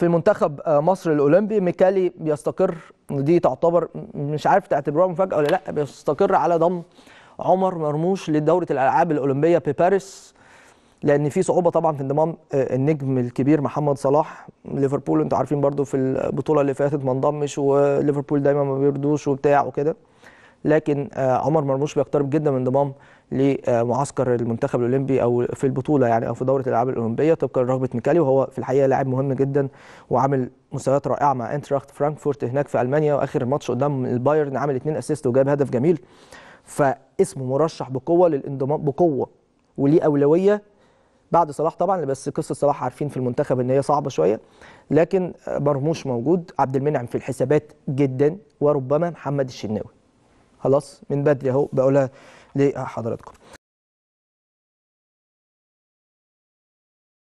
في منتخب آه، مصر الاولمبي ميكالي بيستقر دي تعتبر مش عارف تعتبرها مفاجاه ولا لا بيستقر على ضم عمر مرموش لدوره الالعاب الاولمبيه بباريس لان في صعوبه طبعا في انضمام آه، النجم الكبير محمد صلاح ليفربول انتوا عارفين برضو في البطوله اللي فاتت ما انضمش وليفربول دايما ما بيردوش وبتاع وكده لكن آه، عمر مرموش بيقترب جدا من انضمام لمعسكر المنتخب الاولمبي او في البطوله يعني او في دوره الالعاب الاولمبيه طبقا لرغبه ميكالي وهو في الحقيقه لاعب مهم جدا وعامل مستويات رائعه مع انتراخت فرانكفورت هناك في المانيا واخر ماتش قدام البايرن عامل اثنين اسيست وجاب هدف جميل فاسمه مرشح بقوه للانضمام بقوه وليه اولويه بعد صلاح طبعا بس قصه صلاح عارفين في المنتخب ان هي صعبه شويه لكن آه، مرموش موجود عبد المنعم في الحسابات جدا وربما محمد الشناوي خلاص من بدري اهو بقولها لحضراتكم